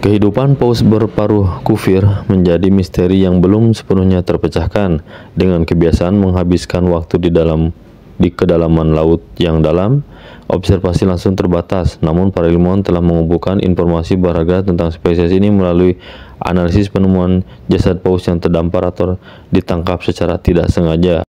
Kehidupan Paus berparuh kufir menjadi misteri yang belum sepenuhnya terpecahkan dengan kebiasaan menghabiskan waktu di dalam di kedalaman laut yang dalam, observasi langsung terbatas. Namun para ilmuwan telah mengumpulkan informasi berharga tentang spesies ini melalui analisis penemuan jasad paus yang terdampar atau ditangkap secara tidak sengaja.